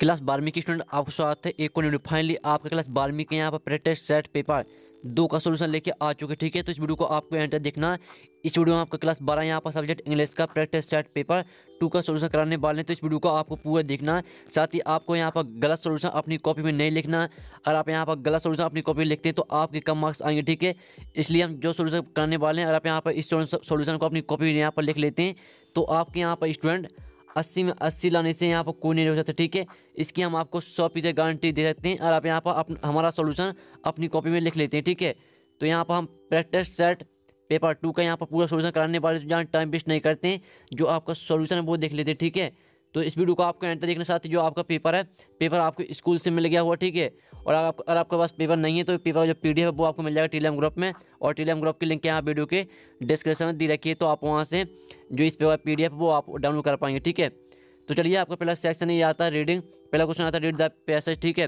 class बारहवीं के student आपको स्वागत है एक कोई फाइनली आपका क्लास बारहवीं के यहाँ पर प्रैक्टिस सेट पेपर दो का सोल्यूशन लेके आ चुके ठीक है तो इस वीडियो को आपको एंटर देखना इस वीडियो में आपका क्लास बारह यहाँ पर सब्जेक्ट इंग्लिश का प्रैक्टिस सेट पेपर टू का सोल्यूशन कराने वाले हैं तो इस वीडियो को आपको पूरा देखना साथ ही आपको यहाँ पर गलत सोल्यूशन अपनी कॉपी में नहीं लिखना अगर आप यहाँ पर गलत सोल्यूशन अपनी कॉपी में लिखते हैं तो आपके कम मार्क्स आएंगे ठीक है इसलिए हम जो सोल्यूशन कराने वाले हैं अगर आप यहाँ पर इस सोल्यूशन को अपनी कॉपी में यहाँ पर लिख लेते हैं तो आपके यहाँ पर स्टूडेंट अस्सी में अस्सी लाने से यहाँ पर कोई नहीं हो सकता ठीक है इसकी हम आपको सौ पीछे गारंटी दे सकते हैं और आप यहाँ पर अप, हमारा सोल्यूशन अपनी कॉपी में लिख लेते हैं ठीक है तो यहाँ पर हम प्रैक्टिस सेट पेपर टू का यहाँ पर पूरा सोल्यूशन कराने वाले जहाँ टाइम वेस्ट नहीं करते हैं जो आपका सोल्यूशन है वो देख लेते हैं ठीक है तो इस वीडियो को आपको एंटर देखने साथ जो आपका पेपर है पेपर आपको स्कूल से मिल गया हुआ ठीक है और आप अगर आपके पास पेपर नहीं है तो पेपर जो पी है वो आपको मिल जाएगा टीलम ग्रुप में और टीलम ग्रुप की लिंक यहाँ वीडियो के डिस्क्रिप्शन में दी रखी है तो आप वहाँ से जो इस पेपर पी वो आप डाउनलोड कर पाएंगे ठीक है तो चलिए आपका पहला सेक्शन ये आता है रीडिंग पहला क्वेश्चन आता है रीड द पैसेज ठीक है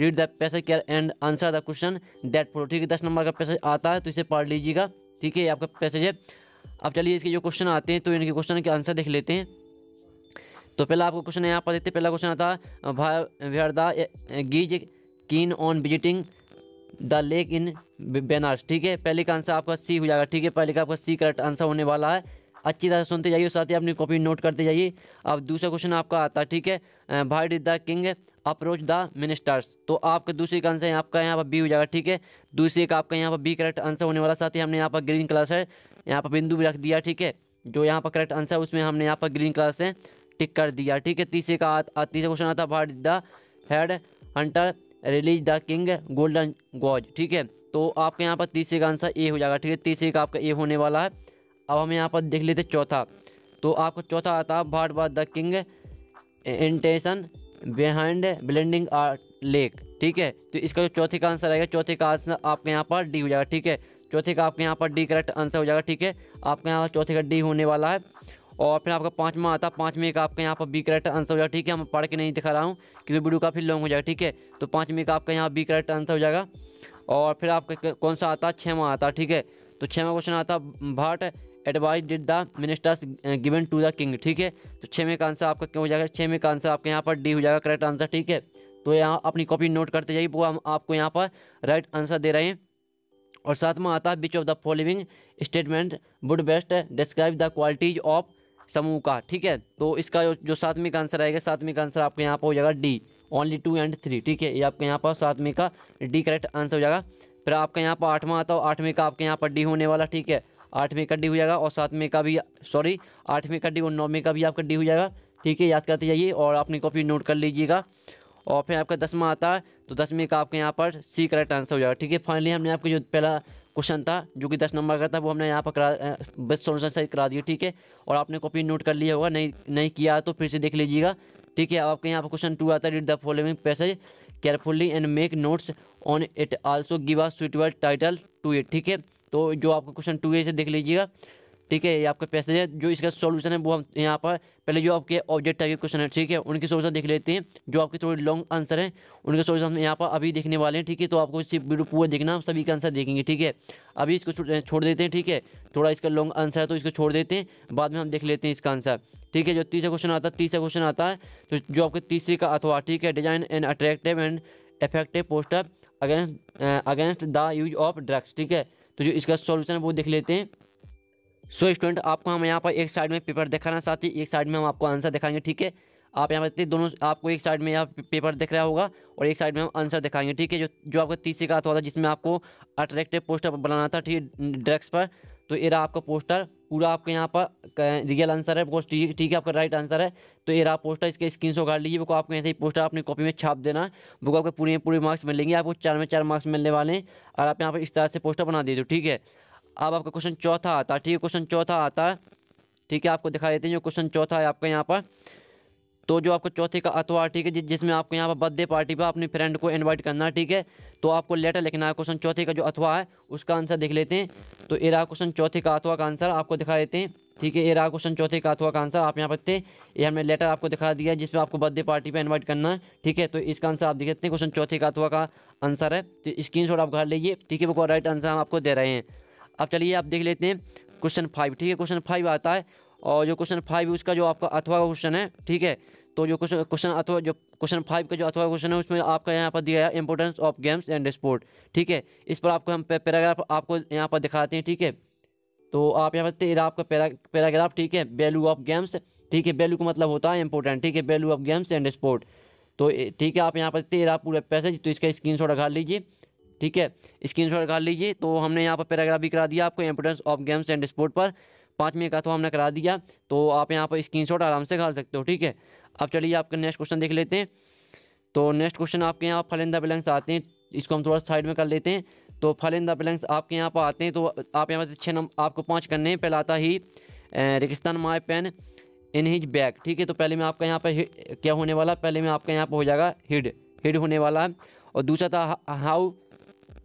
read the passage care and answer the question that follow ठीक है दस नंबर का पैसेज आता है तो इसे पढ़ लीजिएगा ठीक है ये आपका पैसेज है अब चलिए इसके जो क्वेश्चन आते हैं तो इनके क्वेश्चन के आंसर देख लेते हैं तो पहला आपको क्वेश्चन यहाँ पर हैं पहला क्वेश्चन आता है भाई the geese keen on visiting the lake in Benares ठीक है पहले का आंसर आपका सी हो जाएगा ठीक है पहले का आपका सी करेक्ट आंसर होने वाला है अच्छी तरह सुनते जाइए साथ ही अपनी कॉपी नोट करते जाइए अब दूसरा क्वेश्चन आपका आता है ठीक है why does the king approach the ministers तो आपका दूसरे का आंसर आपका यहाँ पर बी हो जाएगा ठीक है दूसरे का आपका यहाँ पर बी करेक्ट आंसर होने वाला साथ ही हमने यहाँ पर ग्रीन कलर से यहाँ पर बिंदु भी रख दिया ठीक है जो यहाँ पर करेक्ट आंसर है उसमें हमने यहाँ पर ग्रीन कलर से टिक कर दिया ठीक है तीसरे का तीसरा क्वेश्चन आता why does the head hunter release the king golden goose ठीक है तो आपके यहाँ पर तीसरे का आंसर ए हो जाएगा ठीक है तीसरे का आपका ए होने वाला है अब हम यहाँ पर देख लेते चौथा तो आपका चौथा आता है भाट बार the king intention behind blending art lake ठीक है तो इसका जो चौथे का आंसर आएगा चौथे का आंसर आपके यहाँ पर डी हो जाएगा ठीक है चौथे का आपके यहाँ पर डी करेक्ट आंसर हो जाएगा ठीक है आपके यहाँ पर चौथे का डी होने वाला है और फिर आपका पाँचवा आता पाँच पाँचवें का आपका यहाँ पर बी करेक्ट आंसर हो जाएगा ठीक है मैं पढ़ के नहीं दिखा रहा हूँ क्योंकि वीडियो काफ़ी लॉन्ग हो जाएगा ठीक है तो पाँचवें का आपका यहाँ बी करेक्ट आंसर हो जाएगा और फिर आपका कौन सा आता छः छमा आता ठीक है तो छमा क्वेश्चन आता what advice did the ministers given to the king ठीक है तो छः का आंसर आपका क्यों हो जाएगा छः का आंसर आपके यहाँ पर डी हो जाएगा करेक्ट आंसर ठीक है तो यहाँ अपनी कॉपी नोट करते जाइए वो हम आपको यहाँ पर राइट आंसर दे रहे हैं और साथ में आता है which of the following statement would best describe the qualities of समूह का ठीक है तो इसका जो, जो सातवीं का आंसर आएगा सातवीं का आंसर आपके यहाँ पर हो जाएगा D only two and three ठीक है ये आपके यहाँ पर सातवीं का डी करेक्ट आंसर हो जाएगा फिर आपके यहाँ पर आठवां आता हो आठवीं का आपके यहाँ पर डी होने वाला ठीक है आठवीं का डी हो जाएगा और सातवीं का भी सॉरी आठवीं का डी और नौवीं का भी आपका डी हो जाएगा ठीक है याद करते जाइए और अपनी कॉपी नोट कर लीजिएगा और फिर आपका दसवां आता है तो दसवीं का आपके यहाँ पर सी करेक्ट आंसर हो जाएगा ठीक है फाइनली हमने आपके जो पहला क्वेश्चन था जो कि दस नंबर का था वो हमने यहाँ पर करा बेस्ट सोल्यूशन सही करा दिया ठीक है और आपने कॉपी नोट कर लिया होगा नहीं नहीं किया तो फिर से देख लीजिएगा ठीक है अब आपके यहाँ पर क्वेश्चन टू आता है read the following passage carefully and make notes on it also give a suitable title to it ठीक है तो जो आपका क्वेश्चन टू है इसे देख लीजिएगा ठीक है ये आपके पैसेज है जो इसका सॉल्यूशन है वो हम यहाँ पर पहले जो आपके ऑब्जेक्ट टाइप के क्वेश्चन है ठीक है उनके सॉल्यूशन देख लेते हैं जो आपके थोड़े लॉन्ग आंसर हैं उनके सॉल्यूशन हम यहाँ पर अभी देखने वाले हैं ठीक है तो आपको इसी वीडियो पूरा देखना हम सभी का आंसर देखेंगे ठीक है अभी इसको छोड़ देते हैं ठीक है थोड़ा इसका लॉन्ग आंसर है तो इसको छोड़ देते हैं बाद में हम देख लेते हैं इसका आंसर ठीक है जो तीसरा क्वेश्चन आता है तीसरा क्वेश्चन आता है तो जो आपके तीसरे का अथवा ठीक है design and attractive and effective poster against against the use of drugs ठीक है तो जो इसका सॉल्यूशन है वो देख लेते हैं सो so, स्टूडेंट आपको हम यहाँ पर एक साइड में पेपर दिखाना साथ ही एक साइड में हम आपको आंसर दिखाएंगे ठीक है आप यहाँ पर दोनों आपको एक साइड में यहाँ पेपर दिख रहा होगा और एक साइड में हम आंसर दिखाएंगे ठीक है जो जो आपका तीसरे का आता था जिसमें आपको अट्रैक्टिव पोस्टर बनाना था ठीक है ड्रग्स पर तो ये रहा आपका पोस्टर पूरा आपके यहाँ पर रियल आंसर है बिकॉज ठीक है आपका राइट आंसर है तो ये रहा पोस्टर इसके स्क्रीन शो काट लीजिए वो आपको ऐसे ही पोस्टर अपनी कॉपी में छाप देना वो आपको पूरे पूरे मार्क्स मिलेंगे आपको चार में चार मार्क्स मिलने वाले हैं और आप यहाँ पर इस तरह से पोस्टर बना दीजिए तो, ठीक है अब आपका क्वेश्चन चौथा आता है ठीक है क्वेश्चन चौथा आता है ठीक है आपको दिखा देते हैं जो क्वेश्चन चौथा है आपके यहाँ पर तो जो आपको चौथे का अथवा ठीक है जिसमें आपको यहाँ पर बर्थडे पार्टी पर अपने फ्रेंड को इनवाइट करना है ठीक है तो आपको लेटर लिखना है क्वेश्चन चौथे का जो अथवा है उसका आंसर देख लेते हैं तो एरा क्वेश्चन चौथे का अथवा का आंसर आपको दिखा देते हैं ठीक है एरा क्वेश्चन चौथे का अथवा का आंसर आप यहाँ पर थे ये हमने लेटर आपको दिखा दिया जिसमें आपको बर्थडे पार्टी पर इन्वाइट करना है ठीक है तो इसका आंसर आप देख लेते हैं क्वेश्चन चौथे का अथवा का आंसर है तो स्क्रीन आप घर लीजिए ठीक है वो राइट आंसर हम आपको दे रहे हैं अब चलिए आप देख लेते हैं क्वेश्चन फाइव ठीक है क्वेश्चन फाइव आता है और जो क्वेश्चन फाइव उसका जो आपका अथवा का क्वेश्चन है ठीक है तो जो क्वेश्चन क्वेश्चन अथवा जो क्वेश्चन फाइव का जो अथवा क्वेश्चन है उसमें आपका यहाँ पर दिया है importance of games and sport ठीक है इस पर आपको हम पैराग्राफ आपको यहाँ पर दिखाते हैं ठीक है तो आप यहाँ पर आपका पैराग्राफ ठीक है वैल्यू ऑफ गेम्स ठीक है वैल्यू का मतलब होता है इंपॉर्टेंट ठीक है value of games and sport तो ठीक है आप यहाँ पर तेरा पूरा पैसेज तो इसका स्क्रीन शॉट लीजिए ठीक है स्क्रीन शॉट निकाल लीजिए तो हमने यहाँ पर पैराग्राफ भी करा दिया आपको importance of games and sport पर पाँच में का तो हमने करा दिया तो आप यहाँ पर स्क्रीन शॉट आराम से निकाल सकते हो ठीक है अब चलिए आपका नेक्स्ट क्वेश्चन देख लेते हैं तो नेक्स्ट क्वेश्चन आपके यहाँ फलिंदा बिलंग्स आते हैं इसको हम थोड़ा साइड में कर लेते हैं तो फलिंदा बिलंग्स आपके यहाँ पर आते हैं तो आप यहाँ पर छः नंबर आपको पाँच करने हैं पहला आता ही रेगिस्तान my pen in his bag ठीक है तो पहले में आपका यहाँ पर क्या होने वाला पहले में आपका यहाँ पर हो जाएगा हिड हिड होने वाला है और दूसरा था how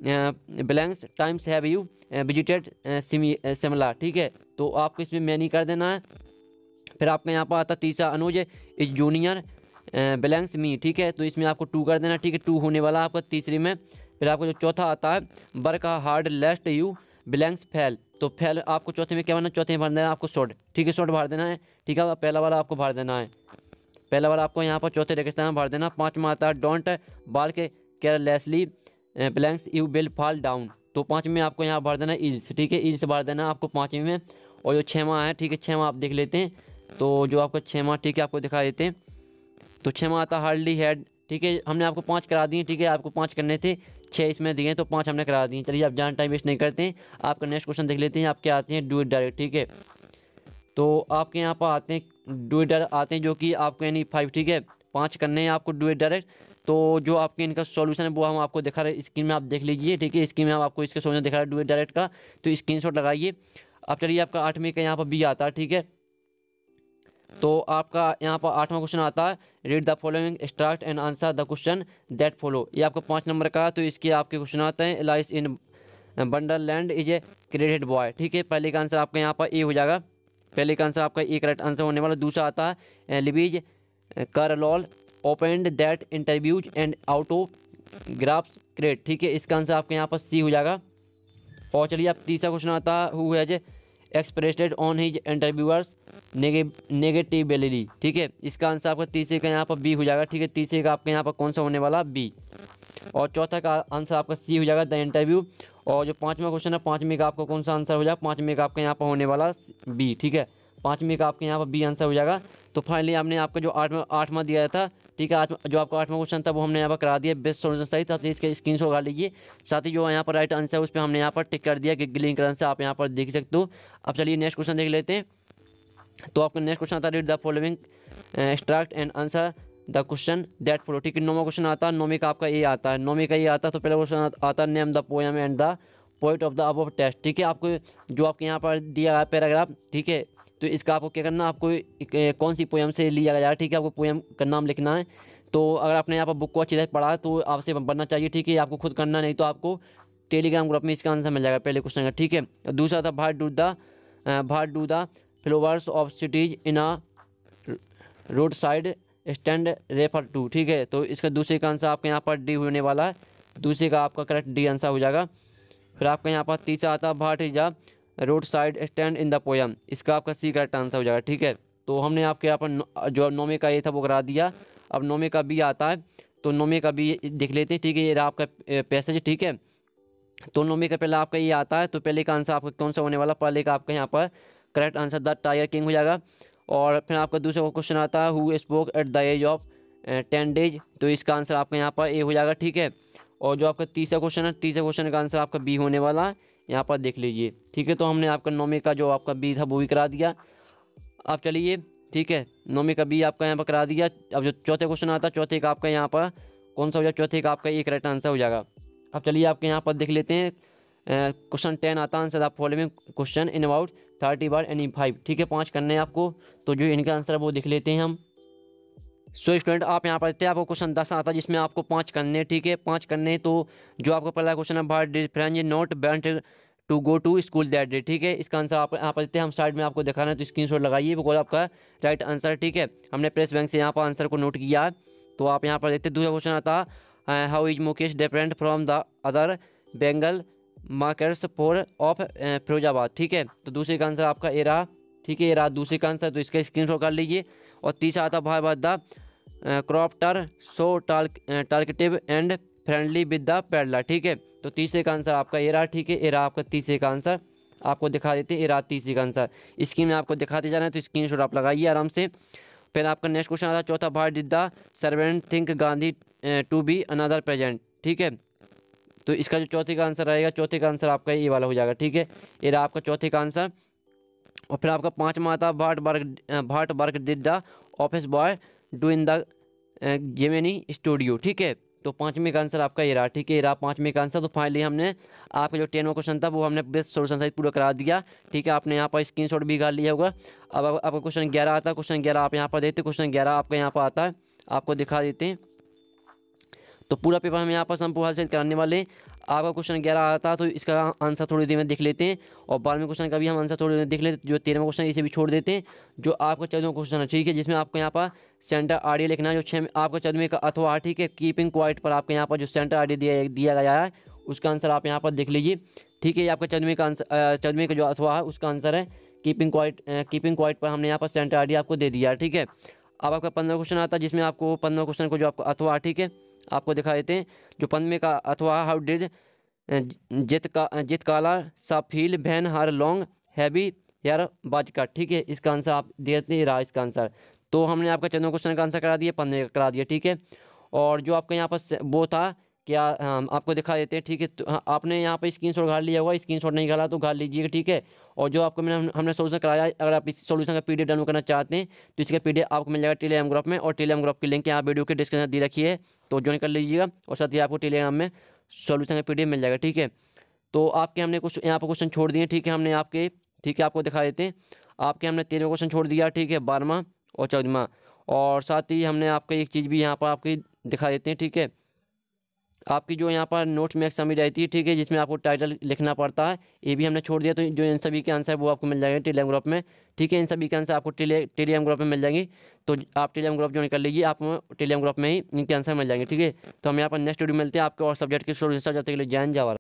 blanks times have you visited Shimla ठीक है तो आपको इसमें मैनी कर देना है फिर आपका यहाँ पर आता तीसरा Anuj is junior balance me ठीक है तो इसमें आपको टू कर देना ठीक है टू होने वाला आपका तीसरी में फिर आपको जो चौथा आता है बर का हार्ड लेस्ट यू बैलेंस फैल तो फैल आपको चौथे में क्या बनना चौथे में भर देना आपको शॉर्ट ठीक है शॉर्ट भर देना है ठीक है पहला वाला आपको भर देना है पहला वाला आपको यहाँ पर चौथे रेगिस्तान में भर देना पाँचवा आता है डोंट बाल के carelessly blanks you will fall down तो पाँच में आपको यहाँ भर देना इल्स ठीक है इल्स भर देना आपको पाँचवीं में और जो छमा है ठीक है छमा आप देख लेते हैं तो जो आपका छमा ठीक है आपको दिखा देते हैं तो छमा आता हार्डली हेड ठीक है हमने आपको पाँच करा दिए ठीक है आपको पाँच करने थे छः इसमें दिए तो पाँच हमने करा दिए चलिए आप जान टाइम वेस्ट नहीं करते हैं आपका नेक्स्ट क्वेश्चन देख लेते हैं आपके आते हैं डू इट डायरेक्ट ठीक है तो आपके यहाँ पर आते हैं डू इट डायरेक्ट आते हैं जो कि आपको यानी फाइव ठीक है पाँच करने हैं आपको डू इट डायरेक्ट तो जो आपके इनका सॉल्यूशन है वो हम आपको दिखा रहे स्क्रीन में आप देख लीजिए ठीक है स्क्रीन में हम आपको इसका सॉल्यूशन दिखा रहे डुएट डायरेक्ट का तो स्क्रीन लगाइए अब चलिए आपका आठवीं का यहाँ पर बी आता है ठीक है तो आपका यहाँ पर आठवां क्वेश्चन आता है read the following start and answer the question that follow ये आपका पाँच नंबर का तो इसके आपके क्वेश्चन आते हैं Alice in Wonderland is a credit boy ठीक है पहले का आंसर आपका यहाँ पर ए हो जाएगा पहले का आंसर आपका ए करेक्ट आंसर होने वाला दूसरा आता है लिबीज लॉल opened that interviews and autographs create ठीक है इसका आंसर आपके यहाँ पर सी हो जाएगा और चलिए आप तीसरा क्वेश्चन आता है has expressed on his interviewers negatively ठीक है इसका आंसर आपका तीसरे का यहाँ पर बी हो जाएगा ठीक है तीसरे का आपके यहाँ पर कौन सा होने वाला बी और चौथा का आंसर आपका सी हो जाएगा द इंटरव्यू और जो पाँचवा क्वेश्चन है पाँचवें का आपका कौन सा आंसर हो जाएगा पाँचवें का आपके यहाँ पर होने वाला बी ठीक है पाँचवें का आपके यहाँ पर बी आंसर हो जाएगा तो फाइनली हमने आपका जो आठवा आठवा दिया था ठीक है आठवा जो आपका आठवां क्वेश्चन था वो हमने यहाँ पर करा दिया बेस्ट सोल्यूशन सही था तो इसके स्क्रीन शो लीजिए साथ ही जो यहाँ पर राइट आंसर है उस पर हमने यहाँ पर टिक कर दिया कि ग्रीन कलर से आप यहाँ पर देख सकते हो अब चलिए नेक्स्ट क्वेश्चन देख लेते हैं तो आपका नेक्स्ट क्वेश्चन आता है read the following extract and answer the question that follow ठीक है नौवा क्वेश्चन आता है नौवीं का आपका ये आता है नौवीं का ये आता है तो पहला क्वेश्चन आता है name the poem and the point of the above test ठीक है आपको जो आपके यहाँ पर दिया गया पैराग्राफ ठीक है तो इसका आपको क्या करना आपको कौन सी पोएम से लिया गया है ठीक है आपको पोएम का नाम लिखना है तो अगर आपने यहाँ पर बुक को अच्छी तरह पढ़ा तो आपसे बनना चाहिए ठीक है आपको खुद करना नहीं तो आपको टेलीग्राम ग्रुप में इसका आंसर मिल जाएगा पहले क्वेश्चन का ठीक है तो दूसरा था what do the what do the flowers of cities in a roadside stand refer to ठीक है तो इसका दूसरे का आंसर आपके यहाँ पर डी होने वाला है दूसरे का आपका करेक्ट डी आंसर हो जाएगा फिर आपका यहाँ पर तीसरा आता what is roadside stand in the poem इसका आपका सी करेक्ट आंसर हो जाएगा ठीक है तो हमने आपके यहाँ पर जो नोमे का ए था वो करा दिया अब नोमे का बी आता है तो नोमे का बी देख लेते हैं ठीक है ये रहा आपका पैसेज ठीक है तो नोमे का पहला आपका ये आता है तो पहले का आंसर आपका कौन सा होने वाला पहले का आपका यहाँ पर correct answer the tiger king हो जाएगा और फिर आपका दूसरा क्वेश्चन आता है who spoke at the age of ten days तो इसका आंसर आपका यहाँ पर ए हो जाएगा ठीक है और जो आपका तीसरा क्वेश्चन है तीसरे क्वेश्चन का आंसर आपका बी होने वाला है यहाँ पर देख लीजिए ठीक है तो हमने आपका नौमी का जो आपका बी था वो भी करा दिया आप चलिए ठीक है नौमी का बी आपका यहाँ पर करा दिया अब जो चौथे क्वेश्चन आता है चौथे का आपका यहाँ पर कौन सा हो जाएगा चौथे का आपका एक राइट आंसर हो जाएगा अब चलिए आपके यहाँ पर देख लेते हैं क्वेश्चन टेन आता आंसर आप following question in about thirty बार एनी फाइव ठीक है पाँच करने हैं आपको तो जो इनका आंसर है वो देख लेते हैं हम सो so, स्टूडेंट आप यहाँ पर देखते हैं आपको क्वेश्चन दस आता है जिसमें आपको पाँच करने ठीक है पाँच करने तो जो आपका पहला क्वेश्चन है Bharat does friend not bent to go to school that day ठीक है इसका आंसर आप यहाँ पर देते हैं हम साइड में आपको दिखा रहे हैं तो स्क्रीन शॉट लगाइए बिकॉज आपका राइट आंसर ठीक है हमने प्रेस बैंक से यहाँ पर आंसर को नोट किया तो आप यहाँ पर देखते दूसरा क्वेश्चन आता how is Mukesh different from the other bangle makers for of Firozabad ठीक है तो दूसरे का आंसर आपका ए रहा ठीक है एरा रहा दूसरे का आंसर तो इसका स्क्रीन कर लीजिए और तीसरा आता भाई बाद crofter so talkative and friendly with the peddler ठीक है तो तीसरे का आंसर आपका ए रहा ठीक है ए रहा आपका तीसरे का आंसर आपको दिखा देते ए रहा तीसरे का आंसर स्क्रीन में आपको दिखाते जाना है तो स्क्रीन आप लगाइए आराम से फिर आपका नेक्स्ट क्वेश्चन आता है चौथा why did the servant think Gandhi to be another peasant ठीक है तो इसका जो चौथे का आंसर रहेगा चौथे का आंसर आपका ये वाला हो जाएगा ठीक है ये रहा आपका चौथे का आंसर और फिर आपका पाँचवा आता what work what work did the office boy do in the Gemini studio ठीक है तो पाँचवें का आंसर आपका ये रहा ठीक है ये रहा पाँचवें का आंसर तो फाइनली हमने आपका जो टेनवा क्वेश्चन था वो हमने बेस्ट सोल्यूशन सहित पूरा करा दिया ठीक है आपने यहाँ पर स्क्रीन शॉट भी कर लिया होगा अब आपका क्वेश्चन ग्यारह आता है क्वेश्चन ग्यारह आप यहाँ पर देते क्वेश्चन ग्यारह आपका यहाँ पर आता है आपको दिखा देते हैं तो पूरा पेपर हम यहाँ पर हल हासिल कराने वाले आपका क्वेश्चन ग्यारह आ रहा था तो इसका आंसर थोड़ी देर में देख लेते हैं और बारहवें क्वेश्चन का भी हम आंसर थोड़ी देर देख लेते जो तेरहवें क्वेश्चन इसे भी छोड़ देते हैं जो आपका चौदह क्वेश्चन है ठीक है जिसमें आपको यहाँ पर सेंटर आडी लिखना है जो छः आपका चौदहवें का अथवा आठ ठीक है कीपिंग क्वाइट पर आपके यहाँ पर जो सेंटर आडी दिया दिया गया है उसका आंसर आप यहाँ पर देख लीजिए ठीक है ये आपका चौदहवें का आंसर चौदहवें का जो अथवा है उसका आंसर है कीपिंग क्वाइट कीपिंग क्वाइट पर हमने यहाँ पर सेंटर आडी आपको दे दिया ठीक है अब आपका पंद्रह क्वेश्चन आता है जिसमें आपको पंद्रह क्वेश्चन को जो आपका अथवा ठीक है आपको दिखा देते हैं जो पनमे का अथवा हाउ डिड जित का जित काला सा फील बहन हर लॉन्ग हैवी यार बाज का ठीक है इसका आंसर आप दे देते हैं रहा इसका आंसर तो हमने आपका चंद्र क्वेश्चन का आंसर करा दिया पन्ने का करा दिया ठीक है और जो आपका यहाँ पर वो था क्या आपको दिखा देते हैं ठीक है तो हाँ, आपने यहाँ पर स्क्रीन शॉट लिया हुआ स्क्रीन शॉट नहीं घाला तो घाल लीजिएगा ठीक है और जो आपको मैंने हमने सोल्यूशन कराया अगर आप इस सोल्यूशन का डी डाउनलोड करना चाहते हैं तो इसका डी आपको मिल जाएगा टेलीग्राम ग्रुप में और टेलीग्राम ग्रुप की लिंक यहाँ वीडियो के डिस्क्रिप्शन दी रखी है तो ज्वाइन कर लीजिएगा और साथ ही आपको टेलीग्राम में सोल्यूशन का पीडीएफ मिल जाएगा ठीक है तो आपके हमने कुछ यहाँ पर क्वेश्चन छोड़ दिए ठीक है हमने आपके ठीक है आपको दिखा देते हैं आपके हमने तेरहवा क्वेश्चन छोड़ दिया ठीक है बारहवा और चौदहवा और साथ ही हमने आपका एक चीज़ भी यहाँ पर आपकी दिखा देते हैं ठीक है आपकी जो यहाँ पर नोट्स में एक समी रहती है ठीक है जिसमें आपको टाइटल लिखना पड़ता है ये भी हमने छोड़ दिया तो जो इन सभी के आंसर है वो आपको मिल जाएंगे टेलीग्राम ग्रुप में ठीक है इन सभी के आंसर आपको टेलीग्राम ग्रुप में मिल जाएंगे तो आप टेलीग्राम ग्रुप ज्वाइन कर लीजिए आप टेलीग्राम ग्रुप में ही इनके आंसर मिल जाएंगे ठीक है तो हम यहाँ पर नेक्स्ट वीडियो मिलते हैं आपके और सब्जेक्ट के सोल्यूशन सब्जेक्ट के लिए जैन जावर